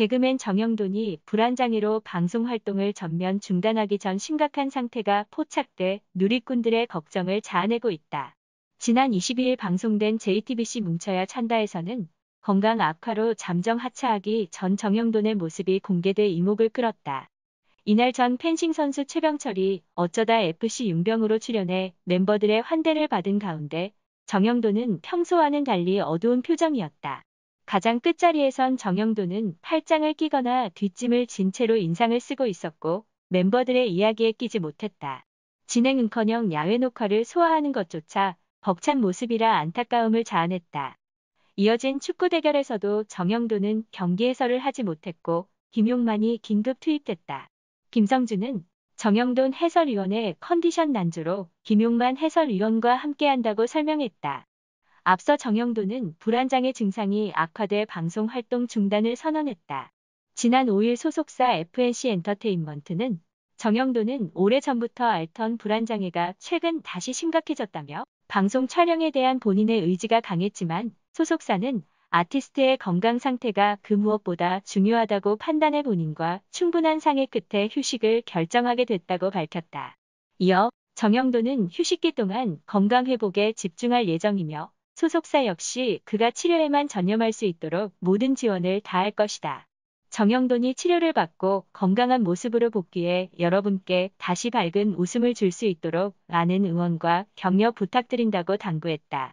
개그맨 정영돈이 불안장애로 방송 활동을 전면 중단하기 전 심각한 상태가 포착돼 누리꾼들의 걱정을 자아내고 있다. 지난 22일 방송된 JTBC 뭉쳐야 찬다에서는 건강 악화로 잠정 하차하기 전 정영돈의 모습이 공개돼 이목을 끌었다. 이날 전 펜싱 선수 최병철이 어쩌다 FC 용병으로 출연해 멤버들의 환대를 받은 가운데 정영돈은 평소와는 달리 어두운 표정이었다. 가장 끝자리에선 정영도는 팔짱을 끼거나 뒷짐을 진 채로 인상을 쓰고 있었고 멤버들의 이야기에 끼지 못했다. 진행은커녕 야외 녹화를 소화하는 것조차 벅찬 모습이라 안타까움을 자아냈다. 이어진 축구 대결에서도 정영도는 경기 해설을 하지 못했고 김용만이 긴급 투입됐다. 김성준은 정영돈 해설위원의 컨디션 난조로 김용만 해설위원과 함께한다고 설명했다. 앞서 정영도는 불안장애 증상이 악화돼 방송 활동 중단을 선언했다. 지난 5일 소속사 FNC 엔터테인먼트는 정영도는 오래전부터 앓던 불안장애가 최근 다시 심각해졌다며 방송 촬영에 대한 본인의 의지가 강했지만 소속사는 아티스트의 건강 상태가 그 무엇보다 중요하다고 판단해 본인과 충분한 상의 끝에 휴식을 결정하게 됐다고 밝혔다. 이어 정영도는 휴식기 동안 건강 회복에 집중할 예정이며 소속사 역시 그가 치료에만 전념할 수 있도록 모든 지원을 다할 것이다. 정영돈이 치료를 받고 건강한 모습으로 복귀해 여러분께 다시 밝은 웃음을 줄 수 있도록 많은 응원과 격려 부탁드린다고 당부했다.